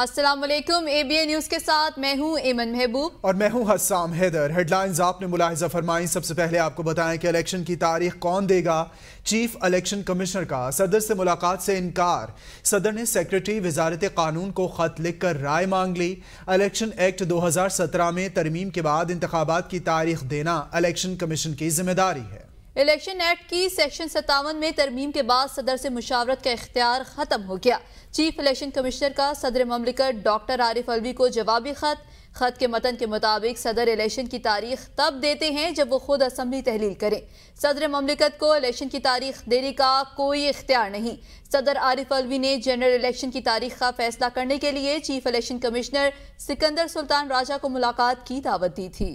असलम ए news के साथ मैं हूँ एमन महबूब और मैं हूँ हसाम हैदर हेडलाइंस आपने मुलाहजा फरमाई सबसे पहले आपको बताएं कि इलेक्शन की तारीख कौन देगा चीफ इलेक्शन कमिश्नर का सदर से मुलाकात से इनकार सदर ने सेक्रेटरी वजारत कानून को खत लिखकर राय मांग ली इलेक्शन एक्ट 2017 में तरमीम के बाद इंतबात की तारीख देना इलेक्शन कमीशन की जिम्मेदारी है इलेक्शन एक्ट की सेक्शन सत्तावन में तरमीम के बाद सदर से मुशावरत का इख्तियार ख़त्म हो गया चीफ इलेक्शन कमिश्नर का सदर ममलिकत डॉक्टर आरिफ अलवी को जवाबी ख़त ख़त के मतन के मुताबिक सदर इलेक्शन की तारीख तब देते हैं जब वो खुद असम्बली तहलील करें सदर ममलिकत को इलेक्शन की तारीख देने का कोई इख्तियार नहीं सदर आरिफ अलवी ने जनरल इलेक्शन की तारीख का फैसला करने के लिए chief election commissioner Sikandar Sultan Raja को मुलाकात की दावत दी थी